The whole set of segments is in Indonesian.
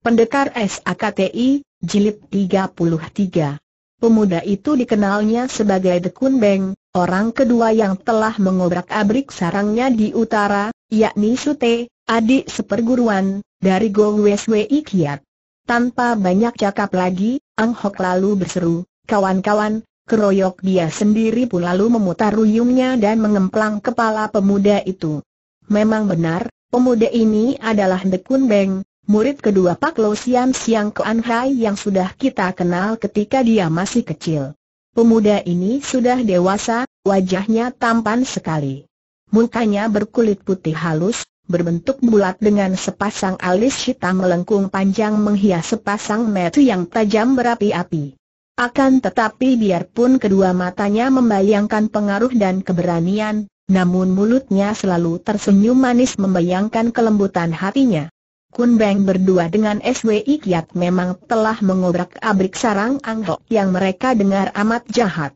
Pendekar SAKTI, Jilid 33. Pemuda itu dikenalnya sebagai Dekun Beng, orang kedua yang telah mengobrak-abrik sarangnya di utara, yakni Sute, adik seperguruan, dari Gong Weswei Kiat. Tanpa banyak cakap lagi, Ang Hok lalu berseru, kawan-kawan, keroyok dia sendiri pun lalu memutar ruyungnya dan mengemplang kepala pemuda itu. Memang benar, pemuda ini adalah Dekun Beng, murid kedua Pak Lo Sian Siang Kuan Hai yang sudah kita kenal ketika dia masih kecil. Pemuda ini sudah dewasa, wajahnya tampan sekali. Mukanya berkulit putih halus, berbentuk bulat dengan sepasang alis hitam melengkung panjang menghias sepasang mata yang tajam berapi-api. Akan tetapi biarpun kedua matanya membayangkan pengaruh dan keberanian, namun mulutnya selalu tersenyum manis membayangkan kelembutan hatinya. Kun Beng berdua dengan SWI Kiat memang telah mengobrak-abrik sarang angkok yang mereka dengar amat jahat.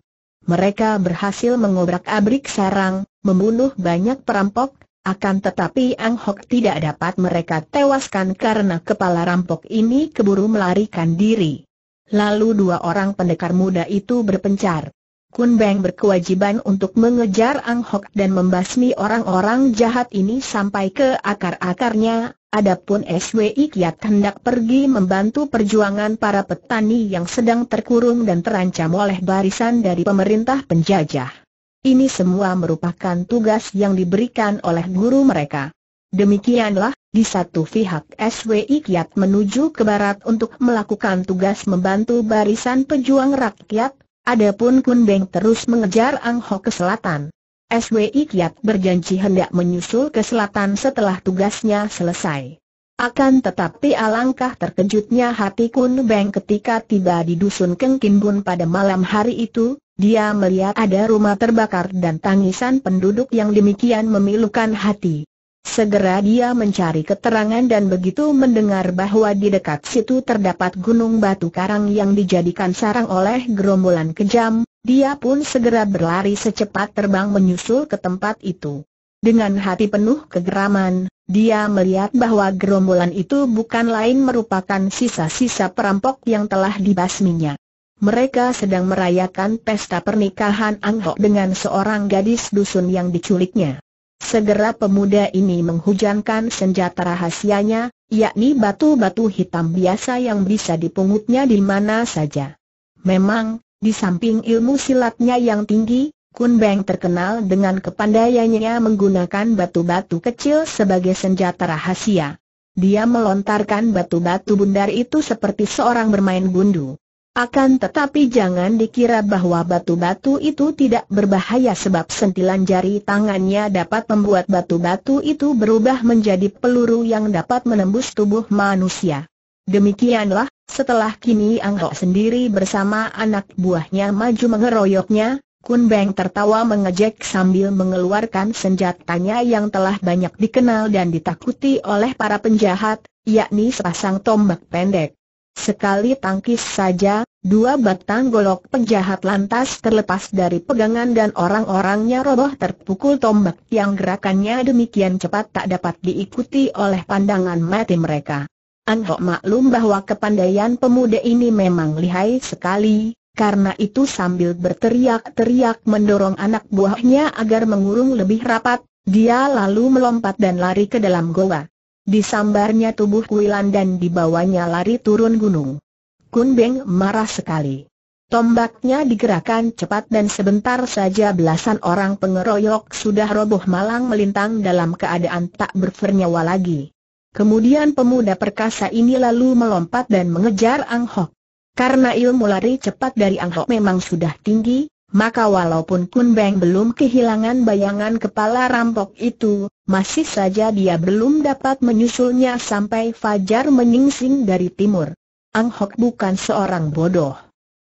Mereka berhasil mengobrak-abrik sarang, membunuh banyak perampok, akan tetapi Ang Hok tidak dapat mereka tewaskan karena kepala rampok ini keburu melarikan diri. Lalu dua orang pendekar muda itu berpencar. Kun Beng berkewajiban untuk mengejar Ang Hok dan membasmi orang-orang jahat ini sampai ke akar-akarnya, Adapun SWI Kiat hendak pergi membantu perjuangan para petani yang sedang terkurung dan terancam oleh barisan dari pemerintah penjajah. Ini semua merupakan tugas yang diberikan oleh guru mereka. Demikianlah, di satu pihak SWI Kiat menuju ke barat untuk melakukan tugas membantu barisan pejuang rakyat, adapun Kun Beng terus mengejar Ang Ho ke selatan. SWI Kiat berjanji hendak menyusul ke selatan setelah tugasnya selesai. Akan tetapi alangkah terkejutnya hati Kun Beng ketika tiba di dusun Kengkinbun Bun pada malam hari itu, dia melihat ada rumah terbakar dan tangisan penduduk yang demikian memilukan hati. Segera dia mencari keterangan dan begitu mendengar bahwa di dekat situ terdapat gunung batu karang yang dijadikan sarang oleh gerombolan kejam, dia pun segera berlari secepat terbang menyusul ke tempat itu. Dengan hati penuh kegeraman, dia melihat bahwa gerombolan itu bukan lain merupakan sisa-sisa perampok yang telah dibasminya. Mereka sedang merayakan pesta pernikahan Ang dengan seorang gadis dusun yang diculiknya. Segera pemuda ini menghujankan senjata rahasianya, yakni batu-batu hitam biasa yang bisa dipungutnya di mana saja. Memang, di samping ilmu silatnya yang tinggi, Kun Beng terkenal dengan kepandaiannya menggunakan batu-batu kecil sebagai senjata rahasia. Dia melontarkan batu-batu bundar itu seperti seorang bermain gundu. Akan tetapi jangan dikira bahwa batu-batu itu tidak berbahaya sebab sentilan jari tangannya dapat membuat batu-batu itu berubah menjadi peluru yang dapat menembus tubuh manusia. Demikianlah, setelah kini Anggok sendiri bersama anak buahnya maju mengeroyoknya, Kun Beng tertawa mengejek sambil mengeluarkan senjatanya yang telah banyak dikenal dan ditakuti oleh para penjahat, yakni sepasang tombak pendek. Sekali tangkis saja, dua batang golok penjahat lantas terlepas dari pegangan dan orang-orangnya roboh terpukul tombak yang gerakannya demikian cepat tak dapat diikuti oleh pandangan mati mereka. An maklum bahwa kepandaian pemuda ini memang lihai sekali, karena itu sambil berteriak-teriak mendorong anak buahnya agar mengurung lebih rapat, dia lalu melompat dan lari ke dalam goa. Disambarnya tubuh kuilan dan dibawanya lari turun gunung. Kun Beng marah sekali. Tombaknya digerakkan cepat dan sebentar saja belasan orang pengeroyok sudah roboh malang melintang dalam keadaan tak bernyawa lagi. Kemudian pemuda perkasa ini lalu melompat dan mengejar Ang Hok. Karena ilmu lari cepat dari Ang Hok memang sudah tinggi, maka walaupun Kun Beng belum kehilangan bayangan kepala rampok itu, masih saja dia belum dapat menyusulnya sampai fajar menyingsing dari timur. Ang Hok bukan seorang bodoh.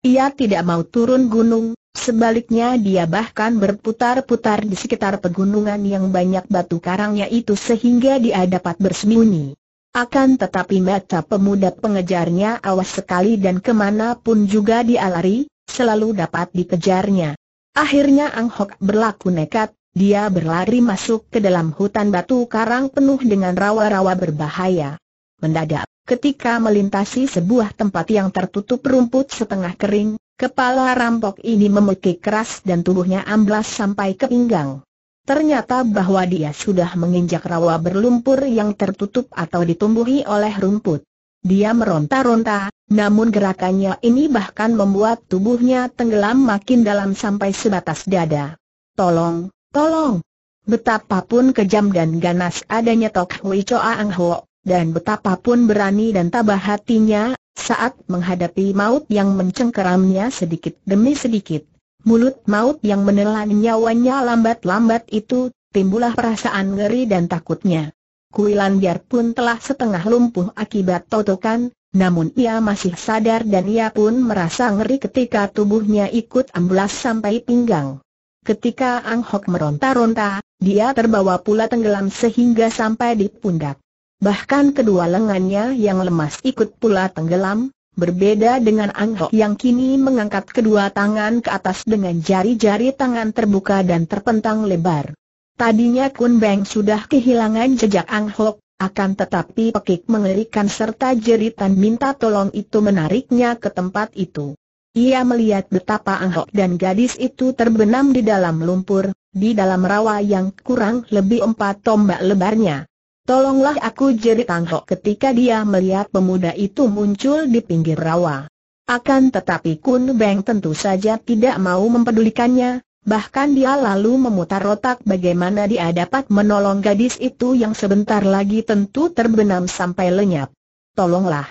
Ia tidak mau turun gunung, Sebaliknya dia bahkan berputar-putar di sekitar pegunungan yang banyak batu karangnya itu sehingga dia dapat bersembunyi. Akan tetapi mata pemuda pengejarnya awas sekali dan kemana pun juga dia lari, selalu dapat dikejarnya. Akhirnya Ang Hok berlaku nekat, dia berlari masuk ke dalam hutan batu karang penuh dengan rawa-rawa berbahaya. Mendadak, ketika melintasi sebuah tempat yang tertutup rumput setengah kering, Kepala rampok ini memekik keras dan tubuhnya amblas sampai ke pinggang. Ternyata bahwa dia sudah menginjak rawa berlumpur yang tertutup atau ditumbuhi oleh rumput. Dia meronta-ronta, namun gerakannya ini bahkan membuat tubuhnya tenggelam makin dalam sampai sebatas dada. Tolong, tolong! Betapapun kejam dan ganas adanya Tok Hui Choa Ang Ho, dan betapapun berani dan tabah hatinya, saat menghadapi maut yang mencengkeramnya sedikit demi sedikit, mulut maut yang menelan nyawanya lambat-lambat itu, timbullah perasaan ngeri dan takutnya. Kuilan pun telah setengah lumpuh akibat totokan, namun ia masih sadar dan ia pun merasa ngeri ketika tubuhnya ikut amblas sampai pinggang. Ketika Ang Hok meronta-ronta, dia terbawa pula tenggelam sehingga sampai di pundak. Bahkan kedua lengannya yang lemas ikut pula tenggelam, berbeda dengan Ang yang kini mengangkat kedua tangan ke atas dengan jari-jari tangan terbuka dan terpentang lebar. Tadinya Kun Beng sudah kehilangan jejak Ang akan tetapi pekik mengerikan serta jeritan minta tolong itu menariknya ke tempat itu. Ia melihat betapa Anghok dan gadis itu terbenam di dalam lumpur, di dalam rawa yang kurang lebih empat tombak lebarnya. Tolonglah aku jerit Tangkok ketika dia melihat pemuda itu muncul di pinggir rawa. Akan tetapi Kun Beng tentu saja tidak mau mempedulikannya, Bahkan dia lalu memutar otak bagaimana dia dapat menolong gadis itu yang sebentar lagi tentu terbenam sampai lenyap. Tolonglah.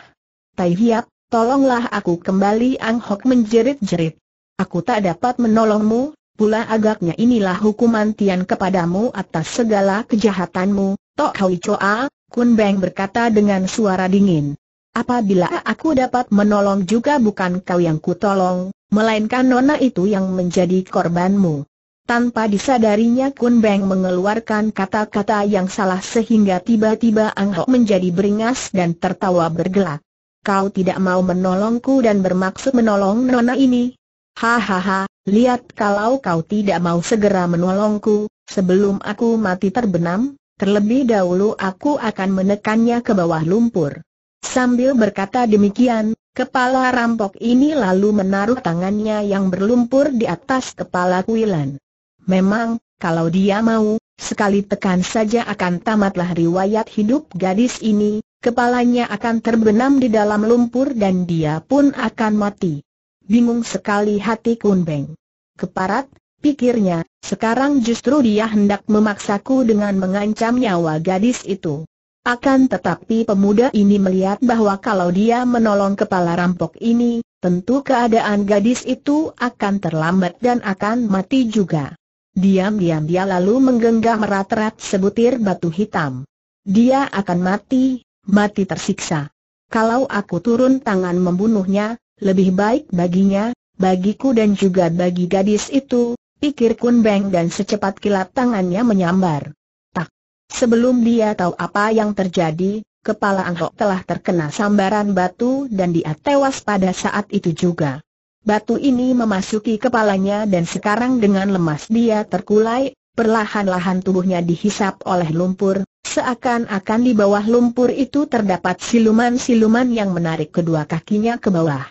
Tai Hiap, tolonglah aku kembali Ang Hok menjerit-jerit. Aku tak dapat menolongmu, pula agaknya inilah hukuman Tian kepadamu atas segala kejahatanmu, Tok Hau Choa, Kun Beng berkata dengan suara dingin. Apabila aku dapat menolong juga bukan kau yang kutolong, melainkan nona itu yang menjadi korbanmu. Tanpa disadarinya Kun Beng mengeluarkan kata-kata yang salah sehingga tiba-tiba Ang Ho menjadi beringas dan tertawa bergelak. Kau tidak mau menolongku dan bermaksud menolong nona ini? Hahaha, lihat kalau kau tidak mau segera menolongku, sebelum aku mati terbenam, Terlebih dahulu aku akan menekannya ke bawah lumpur. Sambil berkata demikian, kepala rampok ini lalu menaruh tangannya yang berlumpur di atas kepala Kuilan. Memang, kalau dia mau, sekali tekan saja akan tamatlah riwayat hidup gadis ini, kepalanya akan terbenam di dalam lumpur dan dia pun akan mati. Bingung sekali hati Kunbeng. Keparat, pikirnya, sekarang justru dia hendak memaksaku dengan mengancam nyawa gadis itu. Akan tetapi pemuda ini melihat bahwa kalau dia menolong kepala rampok ini, tentu keadaan gadis itu akan terlambat dan akan mati juga. Diam-diam dia lalu menggenggam rat rat sebutir batu hitam. Dia akan mati, mati tersiksa. Kalau aku turun tangan membunuhnya, lebih baik baginya, bagiku dan juga bagi gadis itu, pikir Kun Beng dan secepat kilat tangannya menyambar. Tak. Sebelum dia tahu apa yang terjadi, kepala Angkok telah terkena sambaran batu dan dia tewas pada saat itu juga. Batu ini memasuki kepalanya dan sekarang dengan lemas dia terkulai, perlahan-lahan tubuhnya dihisap oleh lumpur, seakan-akan di bawah lumpur itu terdapat siluman-siluman yang menarik kedua kakinya ke bawah.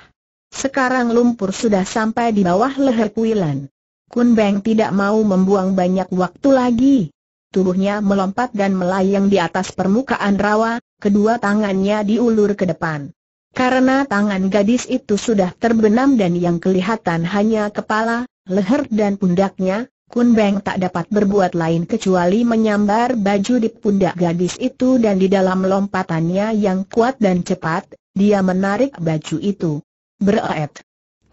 Sekarang lumpur sudah sampai di bawah leher Kuilan. Kun Beng tidak mau membuang banyak waktu lagi. Tubuhnya melompat dan melayang di atas permukaan rawa, kedua tangannya diulur ke depan. Karena tangan gadis itu sudah terbenam dan yang kelihatan hanya kepala, leher dan pundaknya, Kun Beng tak dapat berbuat lain kecuali menyambar baju di pundak gadis itu dan di dalam lompatannya yang kuat dan cepat, dia menarik baju itu. Beret.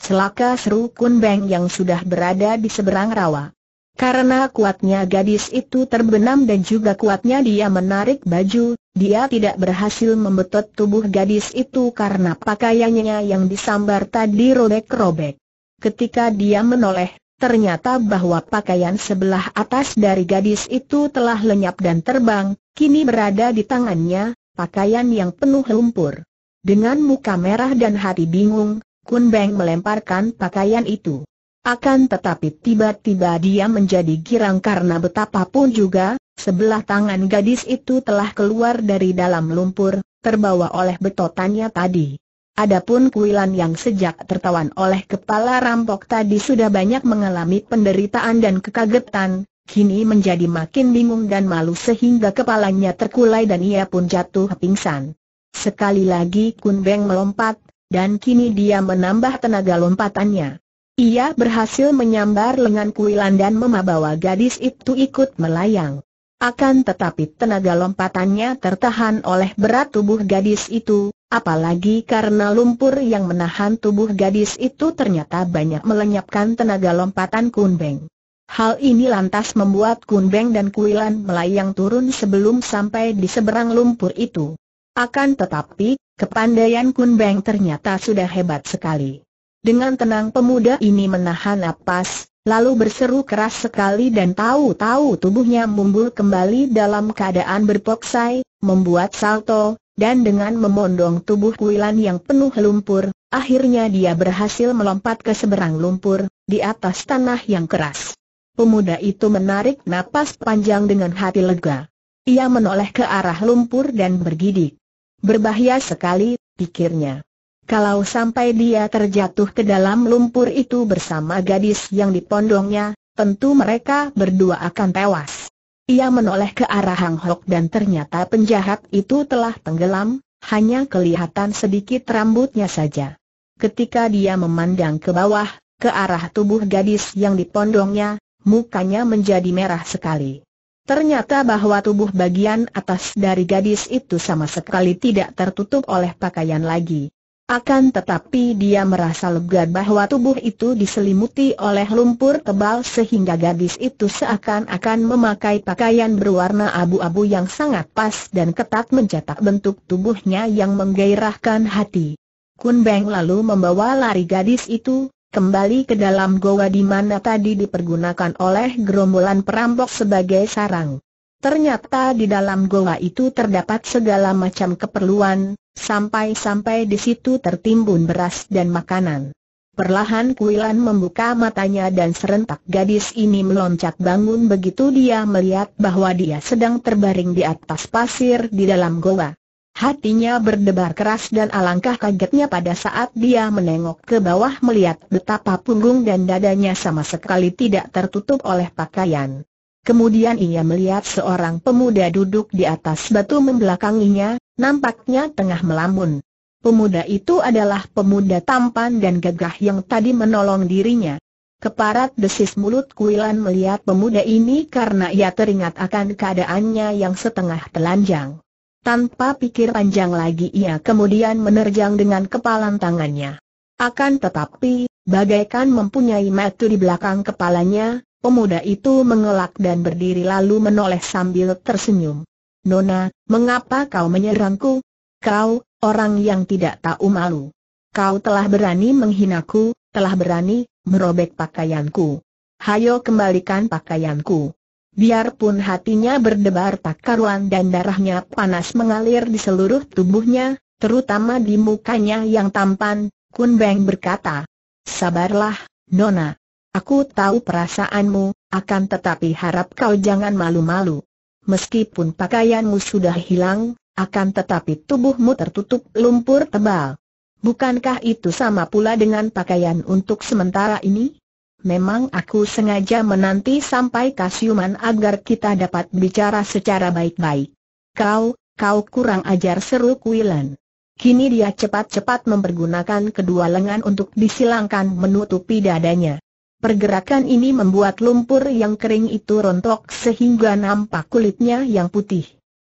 Celaka seru Kun Beng yang sudah berada di seberang rawa. Karena kuatnya gadis itu terbenam dan juga kuatnya dia menarik baju, dia tidak berhasil membetot tubuh gadis itu karena pakaiannya yang disambar tadi robek-robek. Ketika dia menoleh, Ternyata bahwa pakaian sebelah atas dari gadis itu telah lenyap dan terbang, kini berada di tangannya, pakaian yang penuh lumpur. Dengan muka merah dan hati bingung, Kun Beng melemparkan pakaian itu. Akan tetapi tiba-tiba dia menjadi girang karena betapapun juga, sebelah tangan gadis itu telah keluar dari dalam lumpur, terbawa oleh betotannya tadi. Adapun kuilan yang sejak tertawan oleh kepala rampok tadi sudah banyak mengalami penderitaan dan kekagetan, kini menjadi makin bingung dan malu sehingga kepalanya terkulai dan ia pun jatuh pingsan. Sekali lagi Kun Beng melompat, dan kini dia menambah tenaga lompatannya. Ia berhasil menyambar lengan kuilan dan memabawa gadis itu ikut melayang. Akan tetapi tenaga lompatannya tertahan oleh berat tubuh gadis itu, apalagi karena lumpur yang menahan tubuh gadis itu ternyata banyak melenyapkan tenaga lompatan Kun Beng. Hal ini lantas membuat Kun Beng dan Kuilan melayang turun sebelum sampai di seberang lumpur itu. Akan tetapi, Kepandaian Kun Beng ternyata sudah hebat sekali. Dengan tenang pemuda ini menahan napas, lalu berseru keras sekali dan tahu-tahu tubuhnya mumbul kembali dalam keadaan berpoksai, membuat salto, dan dengan memondong tubuh Kuilan yang penuh lumpur, akhirnya dia berhasil melompat ke seberang lumpur, di atas tanah yang keras. Pemuda itu menarik napas panjang dengan hati lega. Ia menoleh ke arah lumpur dan bergidik. Berbahaya sekali, pikirnya. Kalau sampai dia terjatuh ke dalam lumpur itu bersama gadis yang dipondongnya, tentu mereka berdua akan tewas. Ia menoleh ke arah Hang Hok dan ternyata penjahat itu telah tenggelam, hanya kelihatan sedikit rambutnya saja. Ketika dia memandang ke bawah, ke arah tubuh gadis yang dipondongnya, mukanya menjadi merah sekali. Ternyata bahwa tubuh bagian atas dari gadis itu sama sekali tidak tertutup oleh pakaian lagi. Akan tetapi dia merasa lega bahwa tubuh itu diselimuti oleh lumpur tebal sehingga gadis itu seakan-akan memakai pakaian berwarna abu-abu yang sangat pas dan ketat mencetak bentuk tubuhnya yang menggairahkan hati. Kun Beng lalu membawa lari gadis itu, kembali ke dalam goa di mana tadi dipergunakan oleh gerombolan perampok sebagai sarang. Ternyata di dalam goa itu terdapat segala macam keperluan, sampai-sampai di situ tertimbun beras dan makanan. Perlahan Kuilan membuka matanya dan serentak gadis ini meloncat bangun begitu dia melihat bahwa dia sedang terbaring di atas pasir di dalam goa. Hatinya berdebar keras dan alangkah kagetnya pada saat dia menengok ke bawah melihat betapa punggung dan dadanya sama sekali tidak tertutup oleh pakaian. Kemudian ia melihat seorang pemuda duduk di atas batu membelakanginya, nampaknya tengah melamun. Pemuda itu adalah pemuda tampan dan gagah yang tadi menolong dirinya. Keparat desis mulut Kuilan melihat pemuda ini karena ia teringat akan keadaannya yang setengah telanjang. Tanpa pikir panjang lagi ia kemudian menerjang dengan kepalan tangannya. Akan tetapi, bagaikan mempunyai metu di belakang kepalanya, pemuda itu mengelak dan berdiri lalu menoleh sambil tersenyum. Nona, mengapa kau menyerangku? Kau, orang yang tidak tahu malu. Kau telah berani menghinaku, telah berani merobek pakaianku. Hayo kembalikan pakaianku. Biarpun hatinya berdebar tak karuan dan darahnya panas mengalir di seluruh tubuhnya, terutama di mukanya yang tampan, Kun Beng berkata, Sabarlah, Nona. Aku tahu perasaanmu, akan tetapi harap kau jangan malu-malu. Meskipun pakaianmu sudah hilang, akan tetapi tubuhmu tertutup lumpur tebal. Bukankah itu sama pula dengan pakaian untuk sementara ini? Memang aku sengaja menanti sampai kasiuman agar kita dapat bicara secara baik-baik. Kau, kau kurang ajar seru Kuilan. Kini dia cepat-cepat mempergunakan kedua lengan untuk disilangkan menutupi dadanya. Pergerakan ini membuat lumpur yang kering itu rontok sehingga nampak kulitnya yang putih.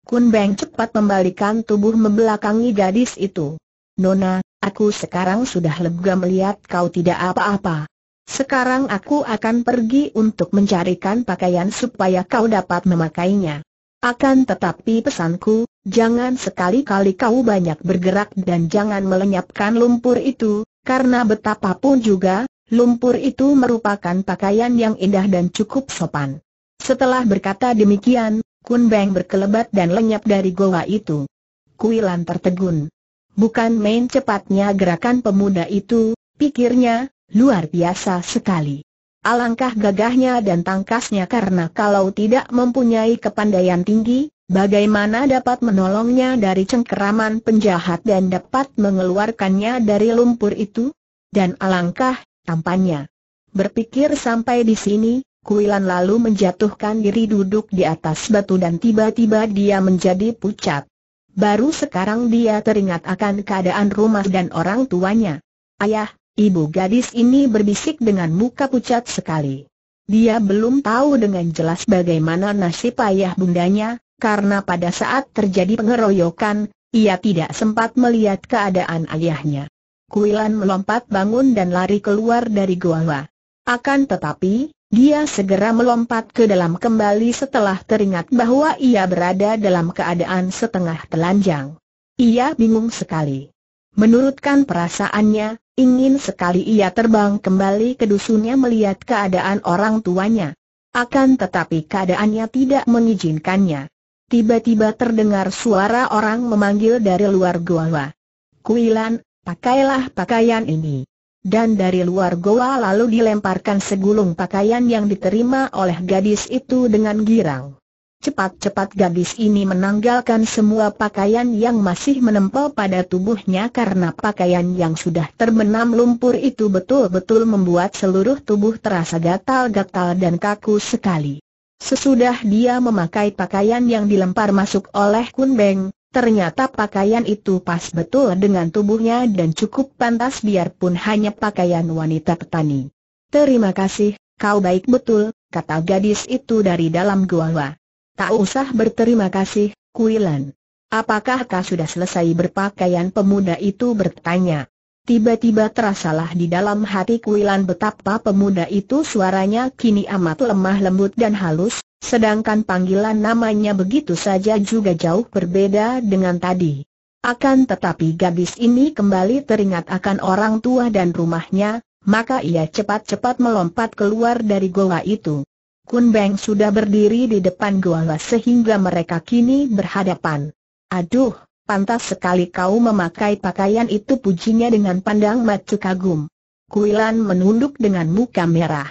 Kun Beng cepat membalikan tubuh membelakangi gadis itu. Nona, aku sekarang sudah lega melihat kau tidak apa-apa. Sekarang aku akan pergi untuk mencarikan pakaian supaya kau dapat memakainya. Akan tetapi pesanku, jangan sekali-kali kau banyak bergerak dan jangan melenyapkan lumpur itu, karena betapapun juga, lumpur itu merupakan pakaian yang indah dan cukup sopan. Setelah berkata demikian, Kun Beng berkelebat dan lenyap dari goa itu. Kuilan tertegun. Bukan main cepatnya gerakan pemuda itu, pikirnya, Luar biasa sekali. Alangkah gagahnya dan tangkasnya karena kalau tidak mempunyai kepandaian tinggi, bagaimana dapat menolongnya dari cengkeraman penjahat dan dapat mengeluarkannya dari lumpur itu? Dan alangkah tampannya. Berpikir sampai di sini, Kuilan lalu menjatuhkan diri duduk di atas batu dan tiba-tiba dia menjadi pucat. Baru sekarang dia teringat akan keadaan rumah dan orang tuanya. Ayah, Ibu gadis ini berbisik dengan muka pucat sekali. Dia belum tahu dengan jelas bagaimana nasib ayah bundanya, karena pada saat terjadi pengeroyokan, ia tidak sempat melihat keadaan ayahnya. Kuilan melompat bangun dan lari keluar dari gua. Akan tetapi, dia segera melompat ke dalam kembali setelah teringat bahwa ia berada dalam keadaan setengah telanjang. Ia bingung sekali. Menurutkan perasaannya, ingin sekali ia terbang kembali ke dusunnya melihat keadaan orang tuanya. Akan tetapi keadaannya tidak mengizinkannya. Tiba-tiba terdengar suara orang memanggil dari luar goa. Kuilan, pakailah pakaian ini. Dan dari luar goa lalu dilemparkan segulung pakaian yang diterima oleh gadis itu dengan girang. Cepat-cepat gadis ini menanggalkan semua pakaian yang masih menempel pada tubuhnya karena pakaian yang sudah terbenam lumpur itu betul-betul membuat seluruh tubuh terasa gatal-gatal dan kaku sekali. Sesudah dia memakai pakaian yang dilempar masuk oleh Kun Beng, ternyata pakaian itu pas betul dengan tubuhnya dan cukup pantas biarpun hanya pakaian wanita petani. Terima kasih, kau baik betul, kata gadis itu dari dalam gua. Tak usah berterima kasih, Kuilan. Apakah kau sudah selesai berpakaian pemuda itu bertanya. Tiba-tiba terasalah di dalam hati Kuilan betapa pemuda itu suaranya kini amat lemah lembut dan halus, sedangkan panggilan namanya begitu saja juga jauh berbeda dengan tadi. Akan tetapi gadis ini kembali teringat akan orang tua dan rumahnya, maka ia cepat-cepat melompat keluar dari goa itu. Kun Beng sudah berdiri di depan gua Goala sehingga mereka kini berhadapan. Aduh, pantas sekali kau memakai pakaian itu pujinya dengan pandang mata kagum. Kuilan menunduk dengan muka merah.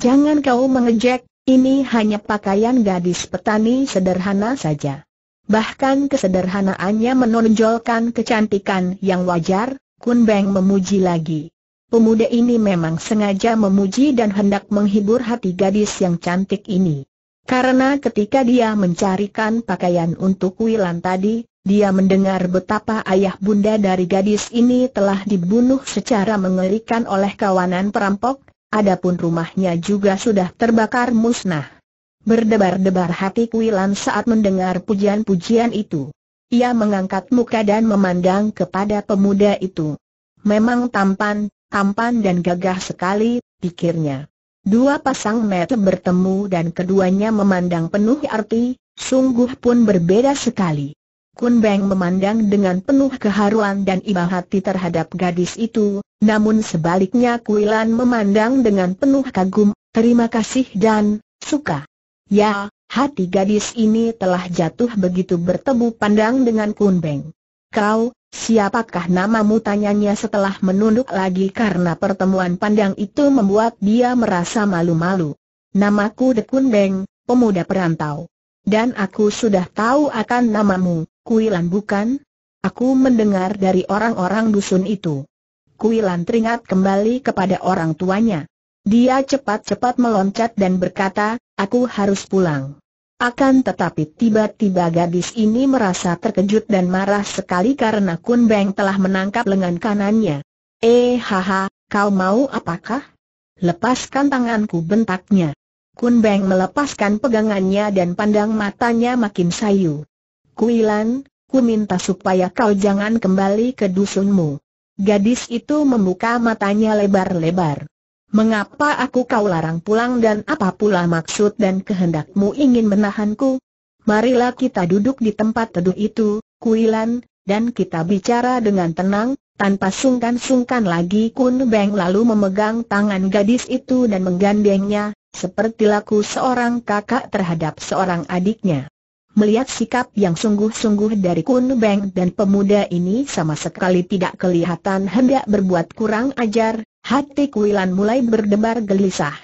Jangan kau mengejek, ini hanya pakaian gadis petani sederhana saja. Bahkan kesederhanaannya menonjolkan kecantikan yang wajar, Kun Beng memuji lagi pemuda ini memang sengaja memuji dan hendak menghibur hati gadis yang cantik ini. Karena ketika dia mencarikan pakaian untuk Wilan tadi, dia mendengar betapa ayah bunda dari gadis ini telah dibunuh secara mengerikan oleh kawanan perampok, adapun rumahnya juga sudah terbakar musnah. Berdebar-debar hati Kuilan saat mendengar pujian-pujian itu. Ia mengangkat muka dan memandang kepada pemuda itu. Memang tampan, Tampan dan gagah sekali, pikirnya. Dua pasang mata bertemu dan keduanya memandang penuh arti, sungguh pun berbeda sekali. Kun Beng memandang dengan penuh keharuan dan iba hati terhadap gadis itu, namun sebaliknya Kuilan memandang dengan penuh kagum, terima kasih dan suka. Ya, hati gadis ini telah jatuh begitu bertemu pandang dengan Kun Beng. Kau, Siapakah namamu tanyanya setelah menunduk lagi karena pertemuan pandang itu membuat dia merasa malu-malu. Namaku Dekun Beng, pemuda perantau. Dan aku sudah tahu akan namamu, Kuilan bukan? Aku mendengar dari orang-orang dusun itu. Kuilan teringat kembali kepada orang tuanya. Dia cepat-cepat meloncat dan berkata, aku harus pulang. Akan tetapi tiba-tiba gadis ini merasa terkejut dan marah sekali karena Kun Beng telah menangkap lengan kanannya. Eh haha, kau mau apakah? Lepaskan tanganku bentaknya. Kun Beng melepaskan pegangannya dan pandang matanya makin sayu. Kuilan, ku minta supaya kau jangan kembali ke dusunmu. Gadis itu membuka matanya lebar-lebar. Mengapa aku kau larang pulang dan apa pula maksud dan kehendakmu ingin menahanku? Marilah kita duduk di tempat teduh itu, Kuilan, dan kita bicara dengan tenang, tanpa sungkan-sungkan lagi Kun Beng lalu memegang tangan gadis itu dan menggandengnya, seperti laku seorang kakak terhadap seorang adiknya. Melihat sikap yang sungguh-sungguh dari Kun Beng dan pemuda ini sama sekali tidak kelihatan hendak berbuat kurang ajar, Hati Kuilan mulai berdebar gelisah.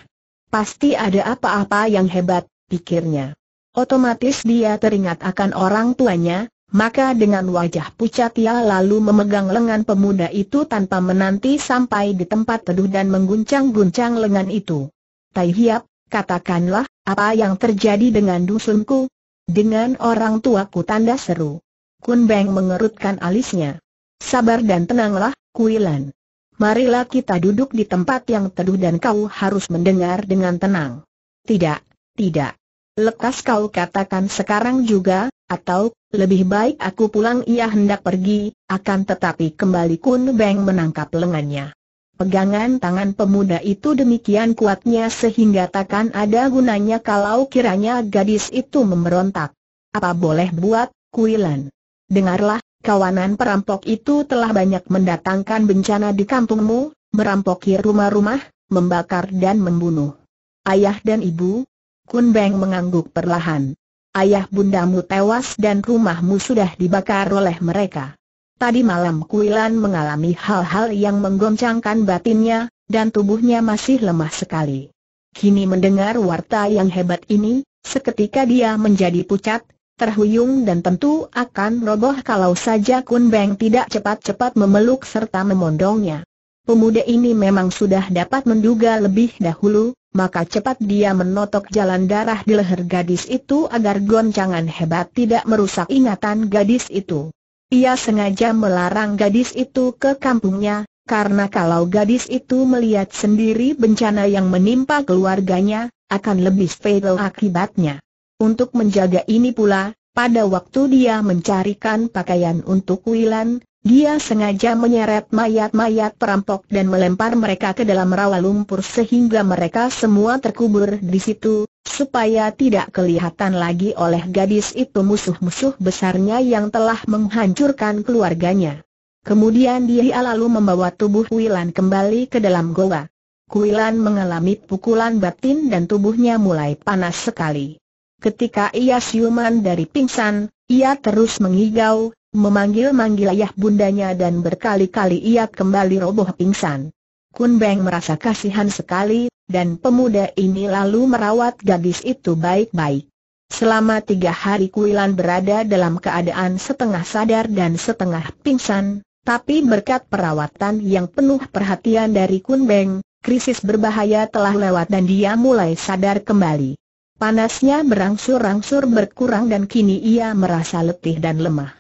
Pasti ada apa-apa yang hebat, pikirnya. Otomatis dia teringat akan orang tuanya, maka dengan wajah pucat ia lalu memegang lengan pemuda itu tanpa menanti sampai di tempat teduh dan mengguncang-guncang lengan itu. Tai Hiap, katakanlah, apa yang terjadi dengan dusunku? Dengan orang tuaku tanda seru. Kun Beng mengerutkan alisnya. Sabar dan tenanglah, Kuilan. Marilah kita duduk di tempat yang teduh dan kau harus mendengar dengan tenang. Tidak, tidak. Lekas kau katakan sekarang juga, atau, lebih baik aku pulang ia hendak pergi, akan tetapi kembali Kun Beng menangkap lengannya. Pegangan tangan pemuda itu demikian kuatnya sehingga takkan ada gunanya kalau kiranya gadis itu memberontak. Apa boleh buat, Kuilan? Dengarlah, kawanan perampok itu telah banyak mendatangkan bencana di kampungmu, merampoki rumah-rumah, membakar dan membunuh. Ayah dan ibu, Kun Beng mengangguk perlahan. Ayah bundamu tewas dan rumahmu sudah dibakar oleh mereka. Tadi malam Kuilan mengalami hal-hal yang menggoncangkan batinnya, dan tubuhnya masih lemah sekali. Kini mendengar warta yang hebat ini, seketika dia menjadi pucat, terhuyung dan tentu akan roboh kalau saja Kun Beng tidak cepat-cepat memeluk serta memondongnya. Pemuda ini memang sudah dapat menduga lebih dahulu, maka cepat dia menotok jalan darah di leher gadis itu agar goncangan hebat tidak merusak ingatan gadis itu. Ia sengaja melarang gadis itu ke kampungnya, karena kalau gadis itu melihat sendiri bencana yang menimpa keluarganya, akan lebih fatal akibatnya. Untuk menjaga ini pula, pada waktu dia mencarikan pakaian untuk Wilan, dia sengaja menyeret mayat-mayat perampok dan melempar mereka ke dalam rawa lumpur sehingga mereka semua terkubur di situ, supaya tidak kelihatan lagi oleh gadis itu musuh-musuh besarnya yang telah menghancurkan keluarganya. Kemudian dia lalu membawa tubuh Wilan kembali ke dalam goa. Kuilan mengalami pukulan batin dan tubuhnya mulai panas sekali. Ketika ia siuman dari pingsan, ia terus mengigau, memanggil-manggil ayah bundanya dan berkali-kali ia kembali roboh pingsan. Kun Beng merasa kasihan sekali, dan pemuda ini lalu merawat gadis itu baik-baik. Selama tiga hari Kuilan berada dalam keadaan setengah sadar dan setengah pingsan, tapi berkat perawatan yang penuh perhatian dari Kun Beng, krisis berbahaya telah lewat dan dia mulai sadar kembali. Panasnya berangsur-angsur berkurang dan kini ia merasa letih dan lemah.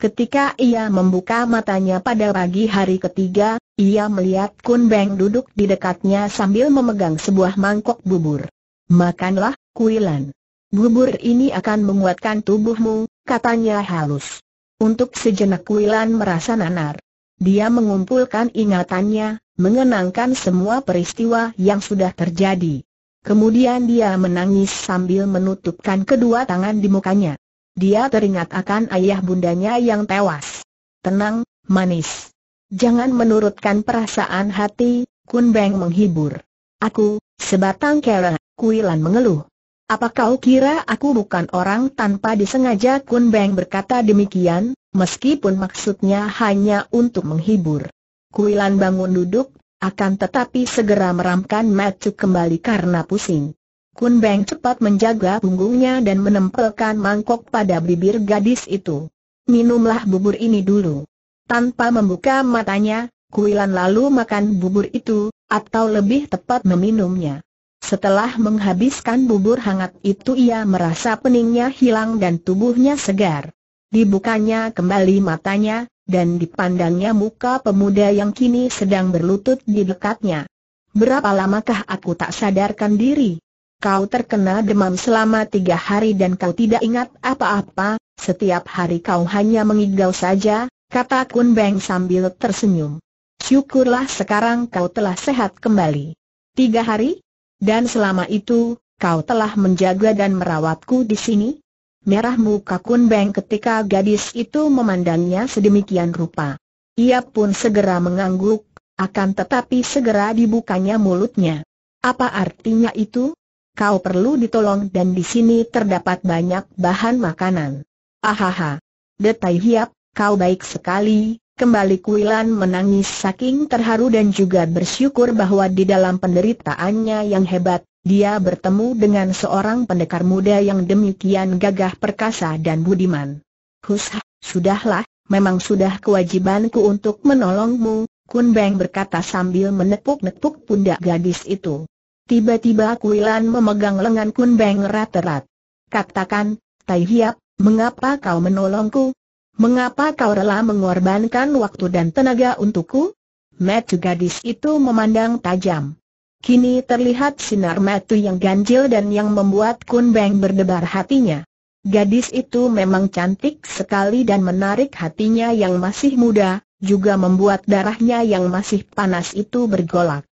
Ketika ia membuka matanya pada pagi hari ketiga, ia melihat Kun Beng duduk di dekatnya sambil memegang sebuah mangkok bubur. Makanlah, Kuilan. Bubur ini akan menguatkan tubuhmu, katanya halus. Untuk sejenak Kuilan merasa nanar. Dia mengumpulkan ingatannya, mengenangkan semua peristiwa yang sudah terjadi. Kemudian dia menangis sambil menutupkan kedua tangan di mukanya. Dia teringat akan ayah bundanya yang tewas. Tenang, manis. Jangan menurutkan perasaan hati, Kun Beng menghibur. Aku, sebatang kera, Kuilan mengeluh. Apa kau kira aku bukan orang tanpa disengaja Kun Beng berkata demikian, meskipun maksudnya hanya untuk menghibur. Kuilan bangun duduk, akan tetapi segera meramkan Macuk kembali karena pusing. Kun Beng cepat menjaga punggungnya dan menempelkan mangkok pada bibir gadis itu. Minumlah bubur ini dulu. Tanpa membuka matanya, Kuilan lalu makan bubur itu, atau lebih tepat meminumnya. Setelah menghabiskan bubur hangat itu ia merasa peningnya hilang dan tubuhnya segar. Dibukanya kembali matanya, dan dipandangnya muka pemuda yang kini sedang berlutut di dekatnya. Berapa lamakah aku tak sadarkan diri? Kau terkena demam selama tiga hari dan kau tidak ingat apa-apa, setiap hari kau hanya mengigau saja, kata Kun Beng sambil tersenyum. Syukurlah sekarang kau telah sehat kembali. Tiga hari? Dan selama itu, kau telah menjaga dan merawatku di sini? merah muka Kun Beng ketika gadis itu memandangnya sedemikian rupa. Ia pun segera mengangguk, akan tetapi segera dibukanya mulutnya. Apa artinya itu? Kau perlu ditolong dan di sini terdapat banyak bahan makanan. Ahaha. Detai Hiap, kau baik sekali, Kembali Kuilan menangis saking terharu dan juga bersyukur bahwa di dalam penderitaannya yang hebat, dia bertemu dengan seorang pendekar muda yang demikian gagah perkasa dan budiman. Hush, sudahlah, memang sudah kewajibanku untuk menolongmu, Kun Beng berkata sambil menepuk-nepuk pundak gadis itu. Tiba-tiba Kuilan memegang lengan Kun Beng rat-rat. Katakan, Tai Hiap, mengapa kau menolongku? Mengapa kau rela mengorbankan waktu dan tenaga untukku? Metu gadis itu memandang tajam. Kini terlihat sinar mata yang ganjil dan yang membuat Kun Beng berdebar hatinya. Gadis itu memang cantik sekali dan menarik hatinya yang masih muda, juga membuat darahnya yang masih panas itu bergolak.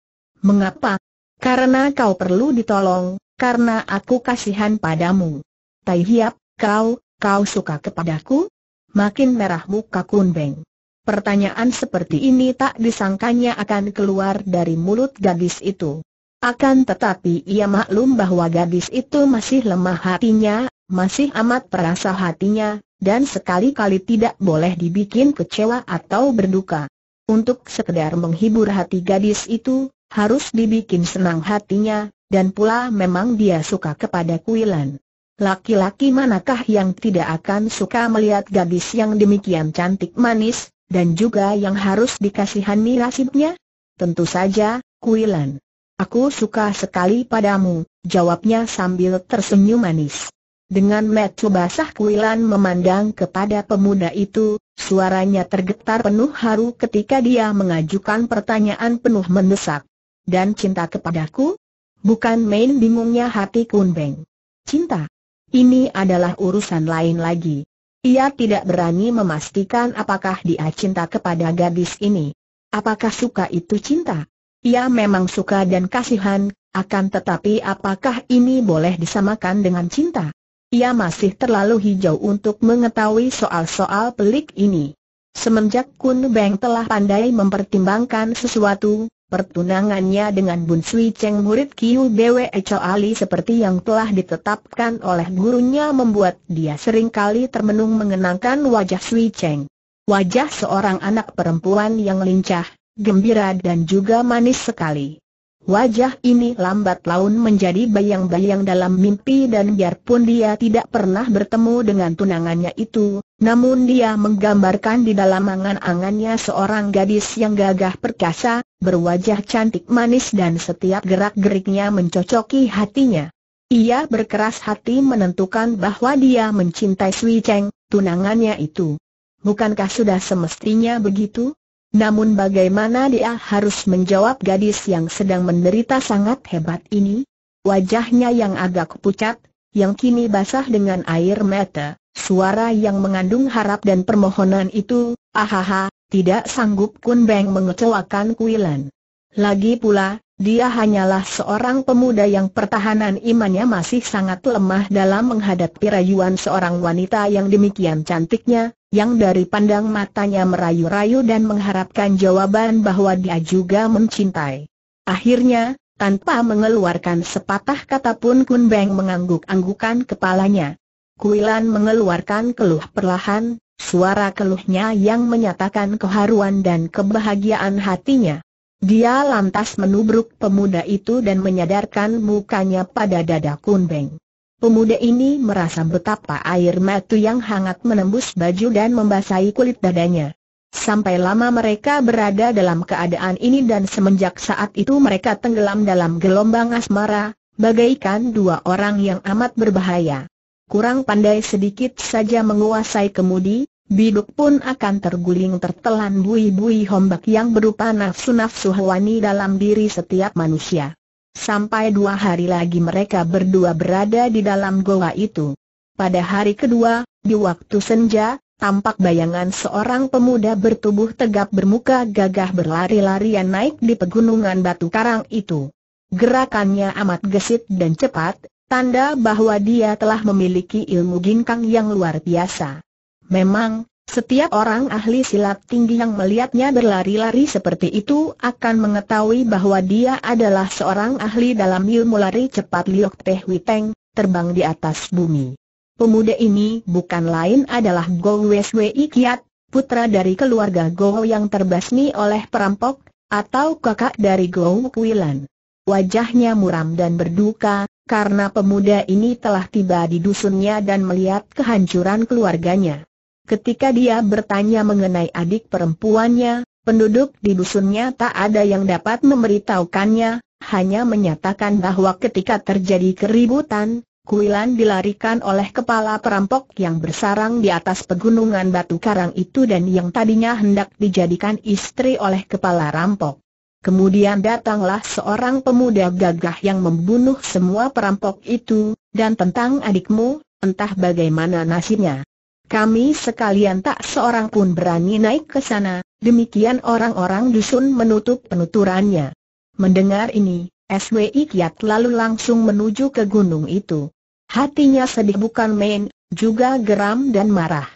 Mengapa? Karena kau perlu ditolong, karena aku kasihan padamu. Tai Hiap, kau, kau suka kepadaku? Makin merah muka Kun Beng. Pertanyaan seperti ini tak disangkanya akan keluar dari mulut gadis itu. Akan tetapi ia maklum bahwa gadis itu masih lemah hatinya, masih amat perasa hatinya, dan sekali-kali tidak boleh dibikin kecewa atau berduka. Untuk sekedar menghibur hati gadis itu, harus dibikin senang hatinya, dan pula memang dia suka kepada Kuilan. Laki-laki manakah yang tidak akan suka melihat gadis yang demikian cantik manis, dan juga yang harus dikasihani nasibnya? Tentu saja, Kuilan. Aku suka sekali padamu, jawabnya sambil tersenyum manis. Dengan metu basah Kuilan memandang kepada pemuda itu, suaranya tergetar penuh haru ketika dia mengajukan pertanyaan penuh mendesak. Dan cinta kepadaku? Bukan main bingungnya hati Kunbeng. Cinta. Ini adalah urusan lain lagi. Ia tidak berani memastikan apakah dia cinta kepada gadis ini. Apakah suka itu cinta? Ia memang suka dan kasihan, akan tetapi apakah ini boleh disamakan dengan cinta? Ia masih terlalu hijau untuk mengetahui soal-soal pelik ini. Semenjak Kun Beng telah pandai mempertimbangkan sesuatu, Pertunangannya dengan Bun Sui Cheng murid Kiu Bwe Ali seperti yang telah ditetapkan oleh gurunya membuat dia sering kali termenung mengenangkan wajah Sui Cheng. Wajah seorang anak perempuan yang lincah, gembira dan juga manis sekali. Wajah ini lambat laun menjadi bayang-bayang dalam mimpi dan biarpun dia tidak pernah bertemu dengan tunangannya itu, namun dia menggambarkan di dalam angan-angannya seorang gadis yang gagah perkasa, berwajah cantik manis dan setiap gerak-geriknya mencocoki hatinya. Ia berkeras hati menentukan bahwa dia mencintai Sui Cheng, tunangannya itu. Bukankah sudah semestinya begitu? Namun bagaimana dia harus menjawab gadis yang sedang menderita sangat hebat ini? Wajahnya yang agak pucat, yang kini basah dengan air mata, suara yang mengandung harap dan permohonan itu, ahaha, tidak sanggup Kun Beng mengecewakan Kuilan. Lagi pula, dia hanyalah seorang pemuda yang pertahanan imannya masih sangat lemah dalam menghadapi rayuan seorang wanita yang demikian cantiknya, yang dari pandang matanya merayu-rayu dan mengharapkan jawaban bahwa dia juga mencintai. Akhirnya, tanpa mengeluarkan sepatah kata pun Kun Beng mengangguk-anggukan kepalanya. Kuilan mengeluarkan keluh perlahan, suara keluhnya yang menyatakan keharuan dan kebahagiaan hatinya. Dia lantas menubruk pemuda itu dan menyadarkan mukanya pada dada Kunbeng. Pemuda ini merasa betapa air mata yang hangat menembus baju dan membasahi kulit dadanya. Sampai lama mereka berada dalam keadaan ini dan semenjak saat itu mereka tenggelam dalam gelombang asmara, bagaikan dua orang yang amat berbahaya. Kurang pandai sedikit saja menguasai kemudi, Biduk pun akan terguling tertelan bui-bui hombak yang berupa nafsu-nafsu hewani dalam diri setiap manusia. Sampai dua hari lagi mereka berdua berada di dalam goa itu. Pada hari kedua, di waktu senja, tampak bayangan seorang pemuda bertubuh tegap bermuka gagah berlari-larian naik di pegunungan batu karang itu. Gerakannya amat gesit dan cepat, tanda bahwa dia telah memiliki ilmu ginkang yang luar biasa. Memang, setiap orang ahli silat tinggi yang melihatnya berlari-lari seperti itu akan mengetahui bahwa dia adalah seorang ahli dalam ilmu lari cepat Liok Teh Witeng, terbang di atas bumi. Pemuda ini bukan lain adalah Go Weswei Kiat, putra dari keluarga Go yang terbasmi oleh perampok, atau kakak dari Go Wilan. Wajahnya muram dan berduka, karena pemuda ini telah tiba di dusunnya dan melihat kehancuran keluarganya. Ketika dia bertanya mengenai adik perempuannya, penduduk di dusunnya tak ada yang dapat memberitahukannya, hanya menyatakan bahwa ketika terjadi keributan, Kuilan dilarikan oleh kepala perampok yang bersarang di atas pegunungan batu karang itu dan yang tadinya hendak dijadikan istri oleh kepala rampok. Kemudian datanglah seorang pemuda gagah yang membunuh semua perampok itu, dan tentang adikmu, entah bagaimana nasibnya. Kami sekalian tak seorang pun berani naik ke sana, demikian orang-orang dusun menutup penuturannya. Mendengar ini, SWI Kiat lalu langsung menuju ke gunung itu. Hatinya sedih bukan main, juga geram dan marah.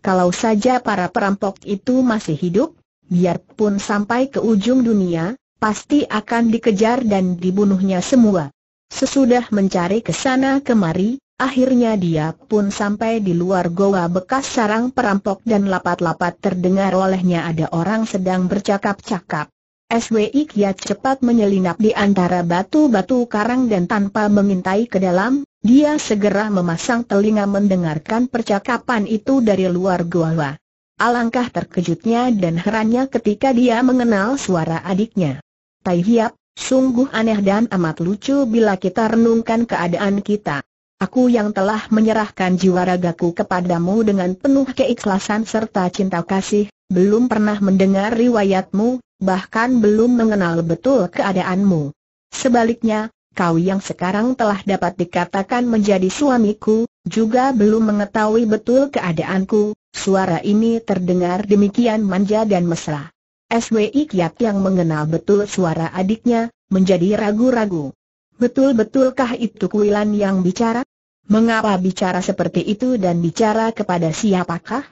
Kalau saja para perampok itu masih hidup, biarpun sampai ke ujung dunia, pasti akan dikejar dan dibunuhnya semua. Sesudah mencari ke sana kemari, Akhirnya dia pun sampai di luar goa bekas sarang perampok dan lapat-lapat terdengar olehnya ada orang sedang bercakap-cakap. SWI kiat cepat menyelinap di antara batu-batu karang dan tanpa mengintai ke dalam, dia segera memasang telinga mendengarkan percakapan itu dari luar goa. Alangkah terkejutnya dan herannya ketika dia mengenal suara adiknya. Tai Hiap, sungguh aneh dan amat lucu bila kita renungkan keadaan kita. Aku yang telah menyerahkan jiwa ragaku kepadamu dengan penuh keikhlasan serta cinta kasih, belum pernah mendengar riwayatmu, bahkan belum mengenal betul keadaanmu. Sebaliknya, kau yang sekarang telah dapat dikatakan menjadi suamiku, juga belum mengetahui betul keadaanku, suara ini terdengar demikian manja dan mesra. SWI Kiat yang mengenal betul suara adiknya, menjadi ragu-ragu. Betul-betulkah itu kuilan yang bicara? Mengapa bicara seperti itu dan bicara kepada siapakah?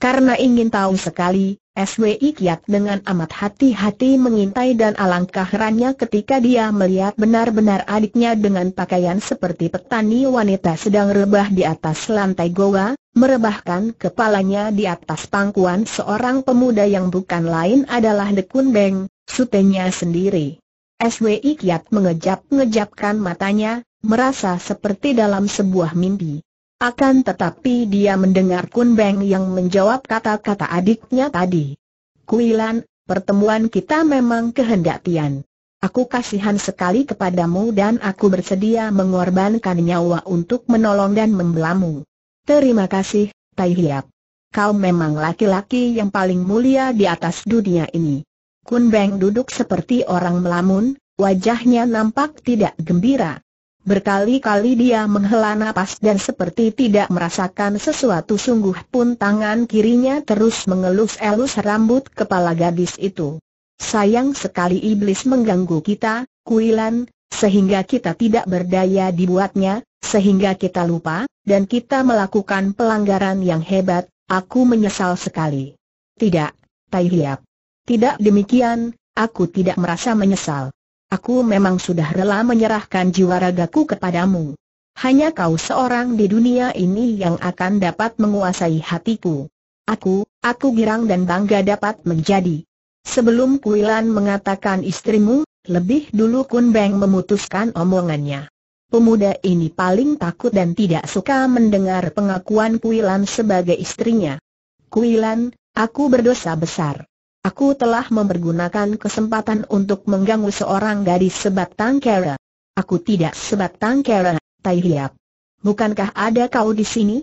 Karena ingin tahu sekali, SWI Kiat dengan amat hati-hati mengintai dan alangkah herannya ketika dia melihat benar-benar adiknya dengan pakaian seperti petani wanita sedang rebah di atas lantai goa, merebahkan kepalanya di atas pangkuan seorang pemuda yang bukan lain adalah Dekun Beng, sutenya sendiri. SWI Kiat mengejap-ngejapkan matanya, merasa seperti dalam sebuah mimpi. Akan tetapi dia mendengar Kun Beng yang menjawab kata-kata adiknya tadi. Kuilan, pertemuan kita memang kehendak Tian. Aku kasihan sekali kepadamu dan aku bersedia mengorbankan nyawa untuk menolong dan membelamu. Terima kasih, Tai Hiap. Kau memang laki-laki yang paling mulia di atas dunia ini. Kun Beng duduk seperti orang melamun, wajahnya nampak tidak gembira. Berkali-kali dia menghela nafas dan seperti tidak merasakan sesuatu sungguh pun tangan kirinya terus mengelus-elus rambut kepala gadis itu. Sayang sekali iblis mengganggu kita, Kuilan, sehingga kita tidak berdaya dibuatnya, sehingga kita lupa, dan kita melakukan pelanggaran yang hebat, aku menyesal sekali. Tidak, Tai Hiap. Tidak demikian, aku tidak merasa menyesal. Aku memang sudah rela menyerahkan jiwa ragaku kepadamu. Hanya kau seorang di dunia ini yang akan dapat menguasai hatiku. Aku, aku girang dan bangga dapat menjadi. Sebelum Kuilan mengatakan istrimu, lebih dulu Kun Beng memutuskan omongannya. Pemuda ini paling takut dan tidak suka mendengar pengakuan Kuilan sebagai istrinya. Kuilan, aku berdosa besar. Aku telah mempergunakan kesempatan untuk mengganggu seorang gadis sebatang kera. Aku tidak sebatang kera, Tai Hiap. Bukankah ada kau di sini?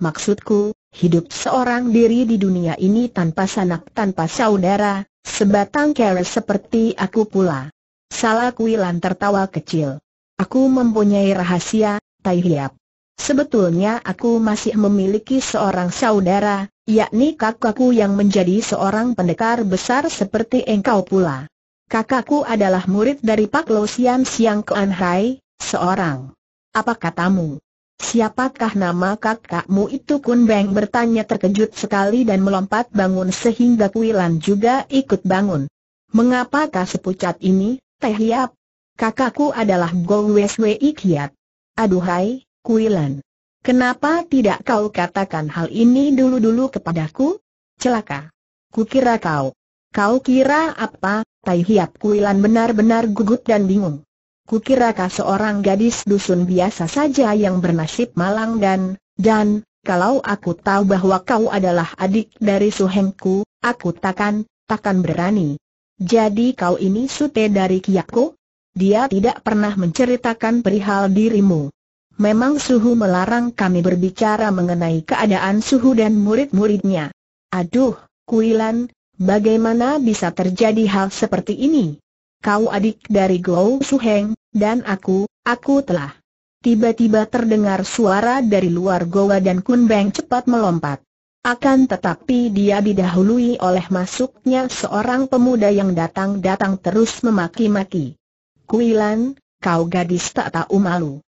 Maksudku, hidup seorang diri di dunia ini tanpa sanak tanpa saudara, sebatang kera seperti aku pula. Salah Kuilan tertawa kecil. Aku mempunyai rahasia, Tai Hiap. Sebetulnya aku masih memiliki seorang saudara, yakni kakakku yang menjadi seorang pendekar besar seperti engkau pula. Kakakku adalah murid dari Pak Lo Sian Siang Kuan Hai, seorang. Apa katamu? Siapakah nama kakakmu itu Kun Beng bertanya terkejut sekali dan melompat bangun sehingga Kuilan juga ikut bangun. Mengapakah sepucat ini, Teh Hiap? Kakakku adalah Go Wei Kiat. Aduhai, Kuilan. Kenapa tidak kau katakan hal ini dulu-dulu kepadaku? Celaka. Kukira kau. Kau kira apa? Tai Hiap Kuilan benar-benar gugup dan bingung. Kukira kau seorang gadis dusun biasa saja yang bernasib malang dan, dan, kalau aku tahu bahwa kau adalah adik dari suhengku, aku takkan, takkan berani. Jadi kau ini sute dari kiakku? Dia tidak pernah menceritakan perihal dirimu. Memang suhu melarang kami berbicara mengenai keadaan suhu dan murid-muridnya. Aduh, Kuilan, bagaimana bisa terjadi hal seperti ini? Kau adik dari Gou Suheng, dan aku, aku telah. Tiba-tiba terdengar suara dari luar goa dan Kun Beng cepat melompat. Akan tetapi dia didahului oleh masuknya seorang pemuda yang datang-datang terus memaki-maki. Kuilan, kau gadis tak tahu malu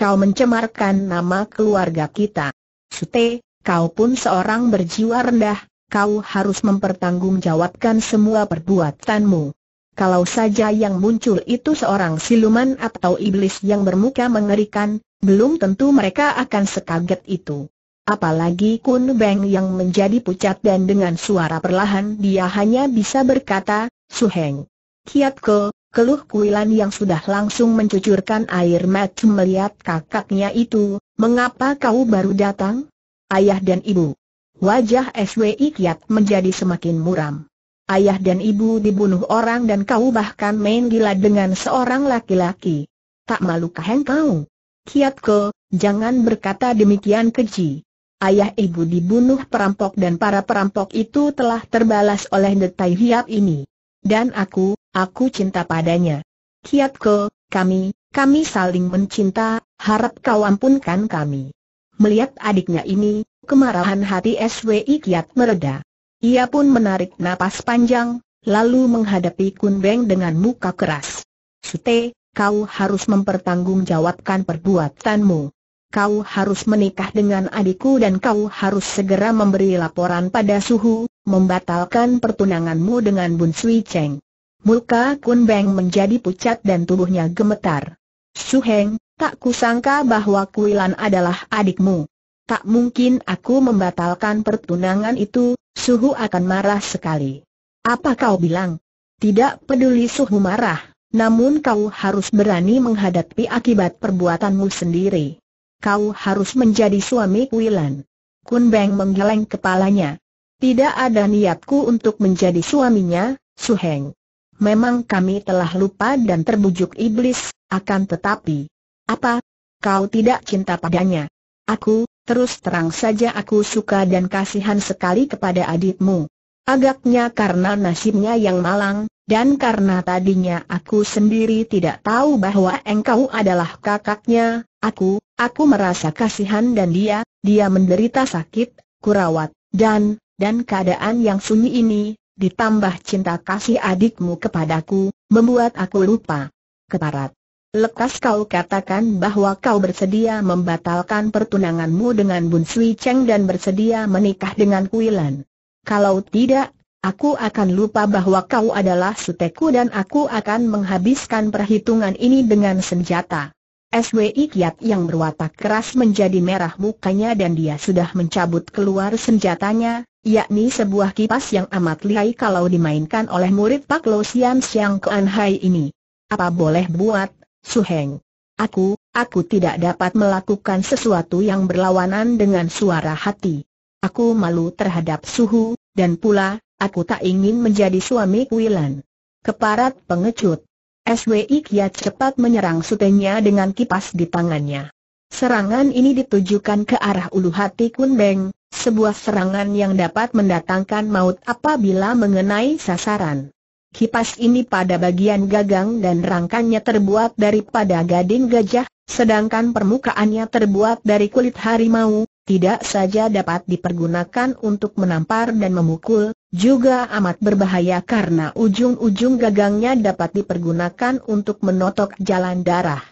kau mencemarkan nama keluarga kita. Sute, kau pun seorang berjiwa rendah, kau harus mempertanggungjawabkan semua perbuatanmu. Kalau saja yang muncul itu seorang siluman atau iblis yang bermuka mengerikan, belum tentu mereka akan sekaget itu. Apalagi Kun Beng yang menjadi pucat dan dengan suara perlahan dia hanya bisa berkata, Suheng. Kiat ke. Keluh Kuilan yang sudah langsung mencucurkan air mata melihat kakaknya itu, mengapa kau baru datang? Ayah dan ibu. Wajah SWI Kiat menjadi semakin muram. Ayah dan ibu dibunuh orang dan kau bahkan main gila dengan seorang laki-laki. Tak malukah engkau? Kiat ke, jangan berkata demikian keji. Ayah ibu dibunuh perampok dan para perampok itu telah terbalas oleh detai hiap ini. Dan aku, aku cinta padanya. Kiat ke, kami, kami saling mencinta, harap kau ampunkan kami. Melihat adiknya ini, kemarahan hati SWI kiat mereda. Ia pun menarik napas panjang, lalu menghadapi Kun Beng dengan muka keras. Sute, kau harus mempertanggungjawabkan perbuatanmu. Kau harus menikah dengan adikku dan kau harus segera memberi laporan pada suhu, membatalkan pertunanganmu dengan Bun Sui Cheng. Muka Kun Beng menjadi pucat dan tubuhnya gemetar. Su Heng, tak kusangka bahwa Kuilan adalah adikmu. Tak mungkin aku membatalkan pertunangan itu, Suhu akan marah sekali. Apa kau bilang? Tidak peduli Suhu marah, namun kau harus berani menghadapi akibat perbuatanmu sendiri. Kau harus menjadi suami Kuilan. Kun Beng menggeleng kepalanya. Tidak ada niatku untuk menjadi suaminya, Suheng. Memang kami telah lupa dan terbujuk iblis, akan tetapi... Apa? Kau tidak cinta padanya. Aku, terus terang saja aku suka dan kasihan sekali kepada adikmu. Agaknya karena nasibnya yang malang, dan karena tadinya aku sendiri tidak tahu bahwa engkau adalah kakaknya, aku, aku merasa kasihan dan dia, dia menderita sakit, kurawat, dan, dan keadaan yang sunyi ini, ditambah cinta kasih adikmu kepadaku, membuat aku lupa. Keparat. Lekas kau katakan bahwa kau bersedia membatalkan pertunanganmu dengan Bun Sui Cheng dan bersedia menikah dengan Kuilan. Kalau tidak, aku akan lupa bahwa kau adalah suteku dan aku akan menghabiskan perhitungan ini dengan senjata. SWI Kiat yang berwatak keras menjadi merah mukanya dan dia sudah mencabut keluar senjatanya, yakni sebuah kipas yang amat lihai kalau dimainkan oleh murid Pak Lo Sian Siang Kuan ini. Apa boleh buat, Su Heng. Aku, aku tidak dapat melakukan sesuatu yang berlawanan dengan suara hati. Aku malu terhadap suhu, dan pula, aku tak ingin menjadi suami kuilan. Keparat pengecut. SWI Kiat cepat menyerang sutenya dengan kipas di tangannya. Serangan ini ditujukan ke arah ulu hati Kun Beng, sebuah serangan yang dapat mendatangkan maut apabila mengenai sasaran. Kipas ini pada bagian gagang dan rangkanya terbuat daripada gading gajah, sedangkan permukaannya terbuat dari kulit harimau, tidak saja dapat dipergunakan untuk menampar dan memukul, juga amat berbahaya karena ujung-ujung gagangnya dapat dipergunakan untuk menotok jalan darah.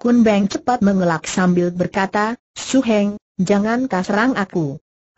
Kun Beng cepat mengelak sambil berkata, Suheng, jangan kau aku.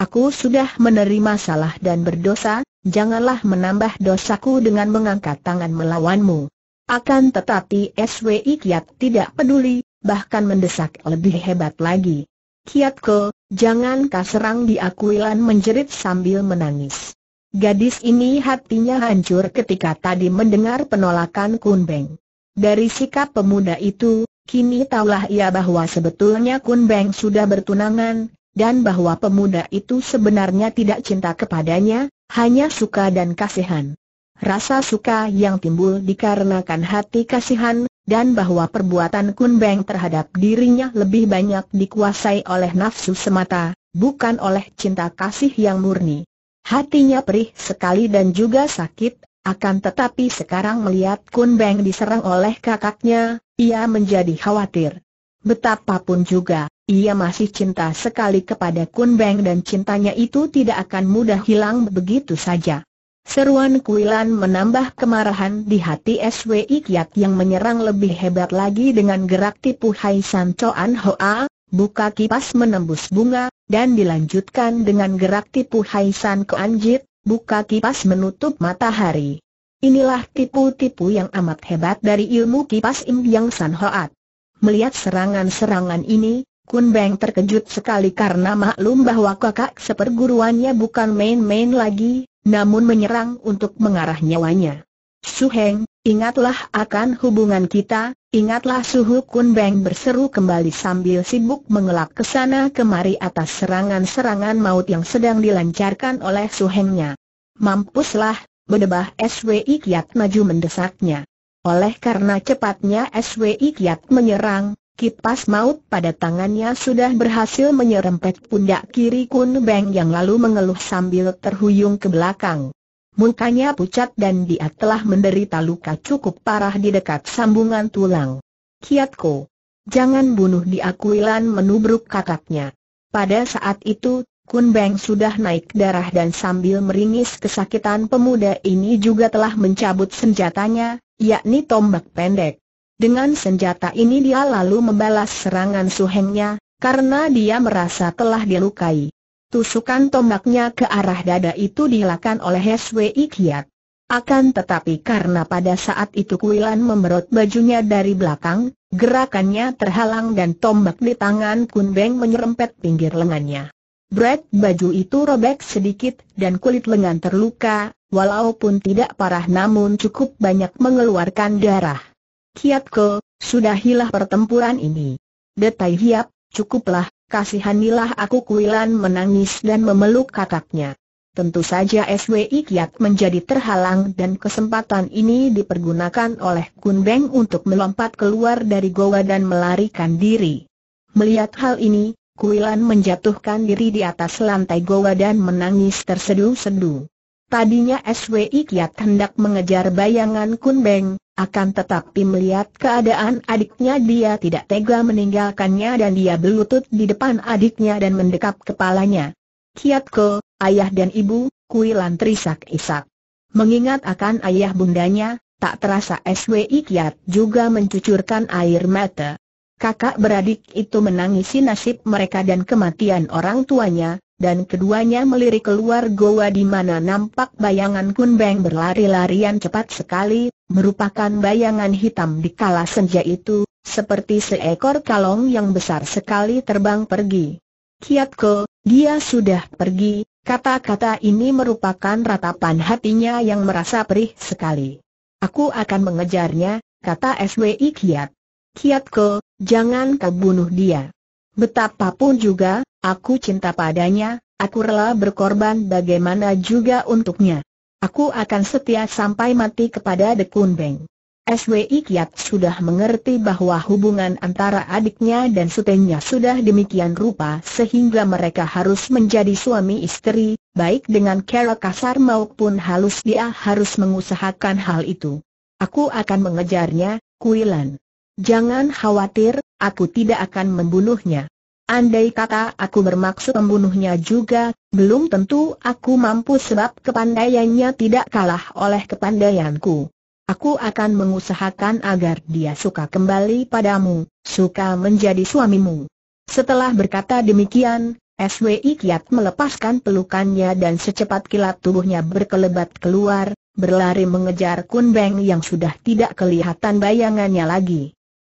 Aku sudah menerima salah dan berdosa, janganlah menambah dosaku dengan mengangkat tangan melawanmu. Akan tetapi SWI Kiat tidak peduli, bahkan mendesak lebih hebat lagi. Kiatko, jangan kau serang dia menjerit sambil menangis. Gadis ini hatinya hancur ketika tadi mendengar penolakan Kunbeng. Dari sikap pemuda itu, kini taulah ia bahwa sebetulnya Kunbeng sudah bertunangan, dan bahwa pemuda itu sebenarnya tidak cinta kepadanya, hanya suka dan kasihan. Rasa suka yang timbul dikarenakan hati kasihan, dan bahwa perbuatan Kun Beng terhadap dirinya lebih banyak dikuasai oleh nafsu semata, bukan oleh cinta kasih yang murni. Hatinya perih sekali dan juga sakit, akan tetapi sekarang melihat Kun Beng diserang oleh kakaknya, ia menjadi khawatir. Betapapun juga, ia masih cinta sekali kepada Kun Beng dan cintanya itu tidak akan mudah hilang begitu saja. Seruan Kuilan menambah kemarahan di hati SWI Kiat yang menyerang lebih hebat lagi dengan gerak tipu Hai San Choan Hoa, buka kipas menembus bunga, dan dilanjutkan dengan gerak tipu Hai San Koan Jit, buka kipas menutup matahari. Inilah tipu-tipu yang amat hebat dari ilmu kipas Im Yang San Hoat. Melihat serangan-serangan ini, Kun Beng terkejut sekali karena maklum bahwa kakak seperguruannya bukan main-main lagi, namun menyerang untuk mengarah nyawanya. Su Suheng, ingatlah akan hubungan kita, ingatlah Suhu Kun Beng berseru kembali sambil sibuk mengelak ke sana kemari atas serangan-serangan maut yang sedang dilancarkan oleh Su Suhengnya. Mampuslah, bedebah SWI Kiat maju mendesaknya. Oleh karena cepatnya SWI Kiat menyerang, kipas maut pada tangannya sudah berhasil menyerempet pundak kiri Kun Beng yang lalu mengeluh sambil terhuyung ke belakang. Mukanya pucat dan dia telah menderita luka cukup parah di dekat sambungan tulang. Kiatko, jangan bunuh dia Kuilan menubruk kakaknya. Pada saat itu, Kun Beng sudah naik darah dan sambil meringis kesakitan pemuda ini juga telah mencabut senjatanya, yakni tombak pendek. Dengan senjata ini dia lalu membalas serangan suhengnya, karena dia merasa telah dilukai. Tusukan tombaknya ke arah dada itu dilakukan oleh Hswi Kiat. Akan tetapi karena pada saat itu Kuilan memerot bajunya dari belakang, gerakannya terhalang dan tombak di tangan Kun Beng menyerempet pinggir lengannya. Brad baju itu robek sedikit dan kulit lengan terluka, walaupun tidak parah namun cukup banyak mengeluarkan darah. Kiat Ko, sudahilah pertempuran ini. Detai Hiap, cukuplah, kasihanilah aku Kuilan menangis dan memeluk kakaknya. Tentu saja SWI Kiat menjadi terhalang dan kesempatan ini dipergunakan oleh Kun Beng untuk melompat keluar dari goa dan melarikan diri. Melihat hal ini, Kuilan menjatuhkan diri di atas lantai goa dan menangis tersedu-sedu. Tadinya SWI kiat hendak mengejar bayangan Kun Beng, akan tetapi melihat keadaan adiknya dia tidak tega meninggalkannya dan dia berlutut di depan adiknya dan mendekap kepalanya. Kiat ke, ayah dan ibu, kuilan terisak-isak. Mengingat akan ayah bundanya, tak terasa SWI Kiat juga mencucurkan air mata. Kakak beradik itu menangisi nasib mereka dan kematian orang tuanya, dan keduanya melirik keluar goa di mana nampak bayangan Kunbeng berlari-larian cepat sekali, merupakan bayangan hitam di kala senja itu, seperti seekor kalong yang besar sekali terbang pergi. Kiatko, dia sudah pergi, kata-kata ini merupakan ratapan hatinya yang merasa perih sekali. Aku akan mengejarnya, kata SWI Kiat. Kiatko, jangan kau bunuh dia. Betapapun juga, Aku cinta padanya, aku rela berkorban bagaimana juga untuknya. Aku akan setia sampai mati kepada The Kun Beng. SWI Kiat sudah mengerti bahwa hubungan antara adiknya dan sutenya sudah demikian rupa sehingga mereka harus menjadi suami istri, baik dengan cara kasar maupun halus dia harus mengusahakan hal itu. Aku akan mengejarnya, Kuilan. Jangan khawatir, aku tidak akan membunuhnya. Andai kata aku bermaksud membunuhnya juga, belum tentu aku mampu sebab kepandaiannya tidak kalah oleh kepandaianku. Aku akan mengusahakan agar dia suka kembali padamu, suka menjadi suamimu. Setelah berkata demikian, SWI kiat melepaskan pelukannya dan secepat kilat tubuhnya berkelebat keluar, berlari mengejar Kun Beng yang sudah tidak kelihatan bayangannya lagi.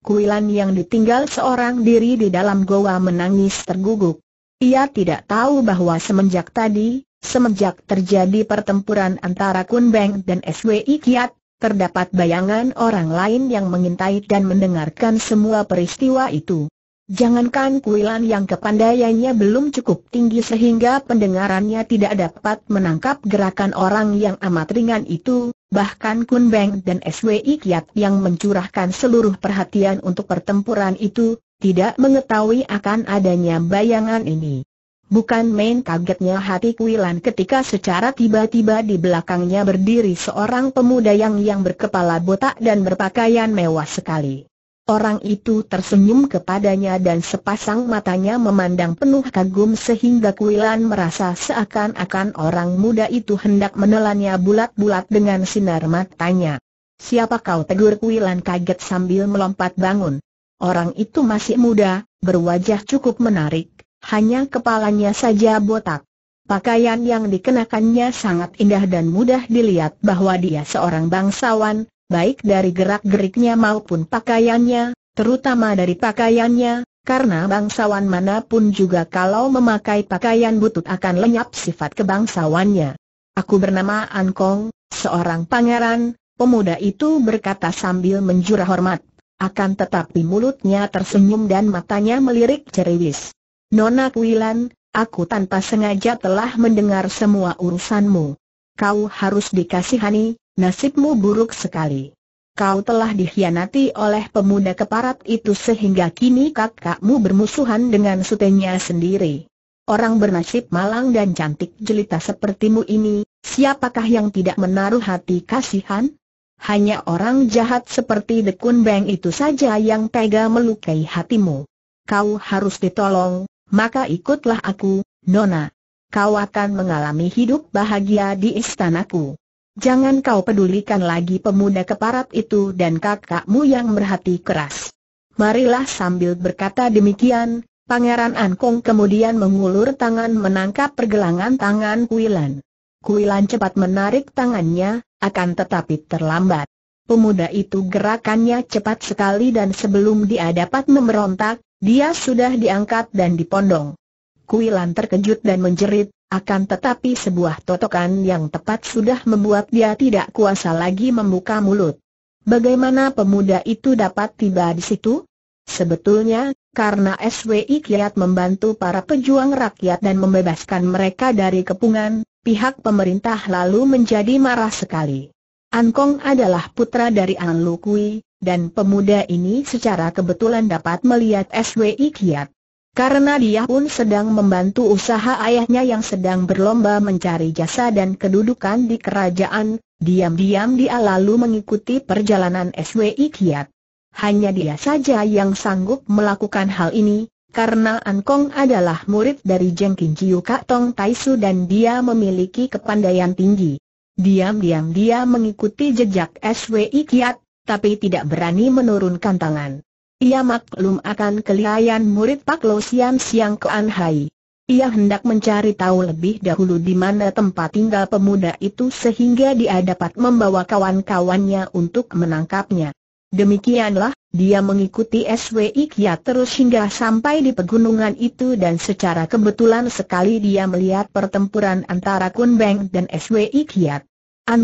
Kuilan yang ditinggal seorang diri di dalam goa menangis terguguk. Ia tidak tahu bahwa semenjak tadi, semenjak terjadi pertempuran antara Kun Beng dan SWI Kiat, terdapat bayangan orang lain yang mengintai dan mendengarkan semua peristiwa itu. Jangankan kuilan yang kepandaiannya belum cukup tinggi sehingga pendengarannya tidak dapat menangkap gerakan orang yang amat ringan itu, bahkan Kun Beng dan SWI Kiat yang mencurahkan seluruh perhatian untuk pertempuran itu, tidak mengetahui akan adanya bayangan ini. Bukan main kagetnya hati Kuilan ketika secara tiba-tiba di belakangnya berdiri seorang pemuda yang yang berkepala botak dan berpakaian mewah sekali. Orang itu tersenyum kepadanya dan sepasang matanya memandang penuh kagum sehingga Kuilan merasa seakan-akan orang muda itu hendak menelannya bulat-bulat dengan sinar matanya. Siapa kau tegur Kuilan kaget sambil melompat bangun. Orang itu masih muda, berwajah cukup menarik, hanya kepalanya saja botak. Pakaian yang dikenakannya sangat indah dan mudah dilihat bahwa dia seorang bangsawan, baik dari gerak-geriknya maupun pakaiannya, terutama dari pakaiannya, karena bangsawan manapun juga kalau memakai pakaian butut akan lenyap sifat kebangsawannya. Aku bernama Ankong, seorang pangeran, pemuda itu berkata sambil menjura hormat. Akan tetapi mulutnya tersenyum dan matanya melirik ceriwis. Nona Kuilan, aku tanpa sengaja telah mendengar semua urusanmu. Kau harus dikasihani, nasibmu buruk sekali. Kau telah dikhianati oleh pemuda keparat itu sehingga kini kakakmu bermusuhan dengan sutenya sendiri. Orang bernasib malang dan cantik jelita sepertimu ini, siapakah yang tidak menaruh hati kasihan? Hanya orang jahat seperti Dekun Beng itu saja yang tega melukai hatimu. Kau harus ditolong, maka ikutlah aku, Nona. Kau akan mengalami hidup bahagia di istanaku. Jangan kau pedulikan lagi pemuda keparat itu dan kakakmu yang berhati keras. Marilah sambil berkata demikian, Pangeran Ankong kemudian mengulur tangan menangkap pergelangan tangan Kuilan. Kuilan cepat menarik tangannya, akan tetapi terlambat. Pemuda itu gerakannya cepat sekali dan sebelum dia dapat memberontak, dia sudah diangkat dan dipondong. Kuilan terkejut dan menjerit, akan tetapi sebuah totokan yang tepat sudah membuat dia tidak kuasa lagi membuka mulut. Bagaimana pemuda itu dapat tiba di situ? Sebetulnya, karena SWI kiat membantu para pejuang rakyat dan membebaskan mereka dari kepungan, pihak pemerintah lalu menjadi marah sekali. Kong adalah putra dari An Lukui, dan pemuda ini secara kebetulan dapat melihat SWI kiat. Karena dia pun sedang membantu usaha ayahnya yang sedang berlomba mencari jasa dan kedudukan di kerajaan, diam-diam dia lalu mengikuti perjalanan SWI Kiat. Hanya dia saja yang sanggup melakukan hal ini, karena Ankong adalah murid dari Jeng Kinciu Kak Tong Taisu dan dia memiliki kepandaian tinggi. Diam-diam dia mengikuti jejak SWI Kiat, tapi tidak berani menurunkan tangan. Ia maklum akan kelihayan murid Pak Lo Sian Siang Kean Hai. Ia hendak mencari tahu lebih dahulu di mana tempat tinggal pemuda itu sehingga dia dapat membawa kawan-kawannya untuk menangkapnya. Demikianlah, dia mengikuti SWI Kia terus hingga sampai di pegunungan itu dan secara kebetulan sekali dia melihat pertempuran antara Kun Beng dan SWI Kiat.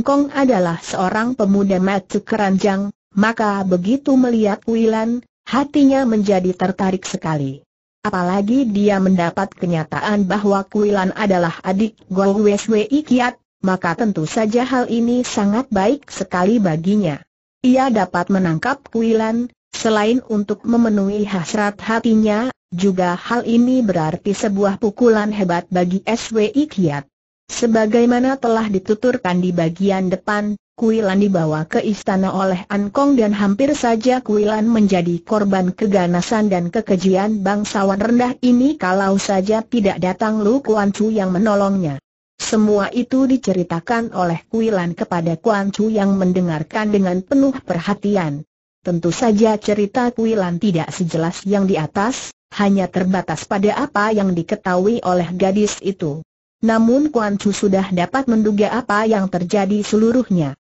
Kong adalah seorang pemuda matuk keranjang, maka begitu melihat Wilan, Hatinya menjadi tertarik sekali. Apalagi dia mendapat kenyataan bahwa Kuilan adalah adik Gou Wei Kiat, maka tentu saja hal ini sangat baik sekali baginya. Ia dapat menangkap Kuilan, selain untuk memenuhi hasrat hatinya, juga hal ini berarti sebuah pukulan hebat bagi SWI Kiat. Sebagaimana telah dituturkan di bagian depan, Kuilan dibawa ke istana oleh Ankong dan hampir saja Kuilan menjadi korban keganasan dan kekejian bangsawan rendah ini kalau saja tidak datang Lu Kuan Chu yang menolongnya. Semua itu diceritakan oleh Kuilan kepada Kuan Chu yang mendengarkan dengan penuh perhatian. Tentu saja cerita Kuilan tidak sejelas yang di atas, hanya terbatas pada apa yang diketahui oleh gadis itu. Namun Kuan Chu sudah dapat menduga apa yang terjadi seluruhnya.